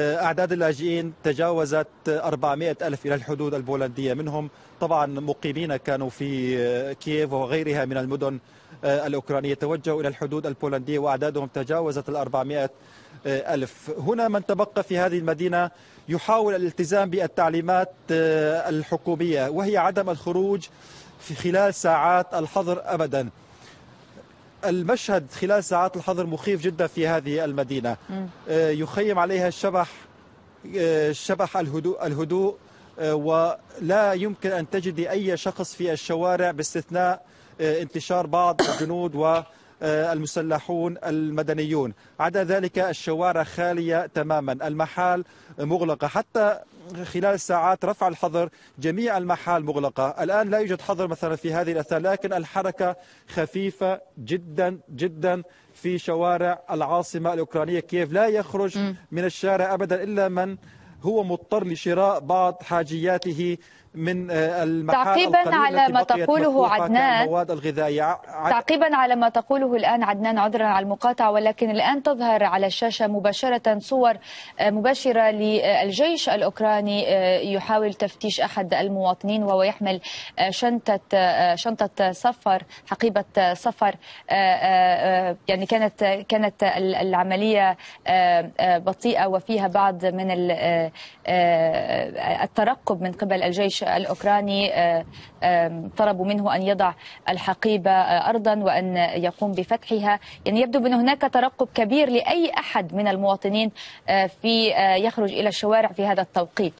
أعداد اللاجئين تجاوزت 400 ألف إلى الحدود البولندية منهم طبعا مقيمين كانوا في كييف وغيرها من المدن الأوكرانية توجهوا إلى الحدود البولندية وأعدادهم تجاوزت ال 400 ألف هنا من تبقى في هذه المدينة يحاول الالتزام بالتعليمات الحكومية وهي عدم الخروج في خلال ساعات الحظر أبداً المشهد خلال ساعات الحظر مخيف جدا في هذه المدينة آه، يخيم عليها الشبح آه، شبح الهدوء, الهدوء آه، ولا يمكن أن تجد أي شخص في الشوارع باستثناء انتشار بعض الجنود و آه، المسلحون المدنيون عدا ذلك الشوارع خالية تماما المحال مغلقة حتى خلال ساعات رفع الحظر جميع المحال مغلقة الآن لا يوجد حظر مثلا في هذه الأثار لكن الحركة خفيفة جدا جدا في شوارع العاصمة الأوكرانية كييف لا يخرج من الشارع أبدا إلا من هو مضطر لشراء بعض حاجياته من آه، تعقيبا على ما تقوله عدنان الغذائية تعقيبا على ما تقوله الآن عدنان عذرا على المقاطعة ولكن الآن تظهر على الشاشة مباشرة صور آه، مباشرة للجيش الأوكراني آه، يحاول تفتيش أحد المواطنين وهو يحمل شنطة شنطة سفر حقيبة سفر يعني كانت كانت العملية بطيئة وفيها بعض من آه، الترقب من قبل الجيش الأوكراني آه، طلبوا منه أن يضع الحقيبة آه، أرضا وأن يقوم بفتحها يعني يبدو بأن هناك ترقب كبير لأي أحد من المواطنين في يخرج إلى الشوارع في هذا التوقيت